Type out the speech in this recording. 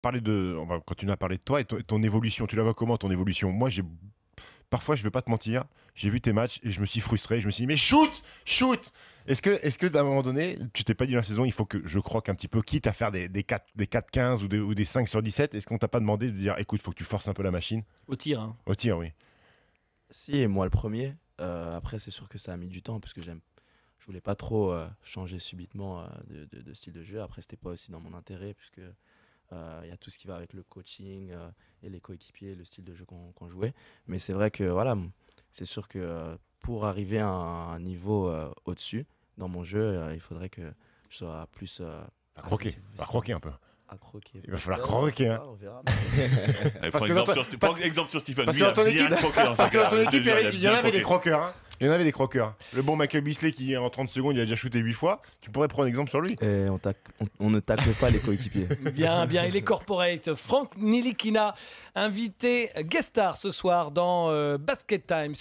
parler de, on va continuer à parler de toi et, ton évolution. Tu la vois comment ton évolution Moi, j'ai parfois, je veux pas te mentir, j'ai vu tes matchs et je me suis frustré. Je me suis dit, mais shoot, shoot Est-ce que, est-ce que d'un moment donné, tu t'es pas dit la saison, il faut que je croque qu'un petit peu, quitte à faire des, des 4, des 15 ou des, ou des 5 sur 17 Est-ce qu'on t'a pas demandé de dire, écoute, il faut que tu forces un peu la machine Au tir. Hein. Au tir, oui. Si, et moi le premier. Euh, après, c'est sûr que ça a mis du temps parce que j'aime. Je voulais pas trop euh, changer subitement euh, de, style de jeu. Après, c'était pas aussi dans mon intérêt puisque il euh, y a tout ce qui va avec le coaching euh, et les coéquipiers, le style de jeu qu'on jouait. Mais c'est vrai que voilà, c'est sûr que euh, pour arriver à un niveau au-dessus dans mon jeu, il faudrait que je sois plus. à croquer, à croquer un peu. À croquer. Il va falloir ah, croquer. Hein. On verra. parce que exemple, sur, Stephen. Parce que dans ton équipe, il y en avait des croqueurs. Hein. Il y en avait des croqueurs. Le bon Michael Bisley qui, en 30 secondes, il a déjà shooté 8 fois. Tu pourrais prendre un exemple sur lui. Et eh, on, ne tacle pas les coéquipiers. Bien, bien. Il est corporate. Franck Nilikina, invité guest star ce soir dans euh, Basket Times.